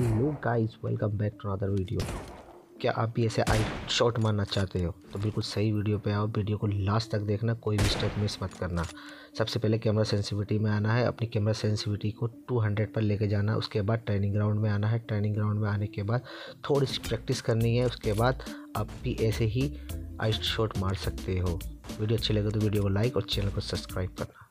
hello guys welcome back to other video क्या आप भी ऐसे आई शॉट मारना चाहते हो तो बिल्कुल सही वीडियो पे आओ वीडियो को लास्ट तक देखना कोई भी स्टेप मिस मत करना सबसे पहले कैमरा सेंसिटिविटी में आना है अपनी कैमरा सेंसिटिविटी को 200 पर लेके जाना है उसके बाद ट्रेनिंग ग्राउंड में आना है ट्रेनिंग ग्राउंड में आने के बाद थोड़ी सी प्रैक्टिस करनी है उसके बाद आप भी ऐसे ही आई शॉट मार सकते हो वीडियो अच्छी लगे तो वीडियो को लाइक और चैनल को सब्सक्राइब करना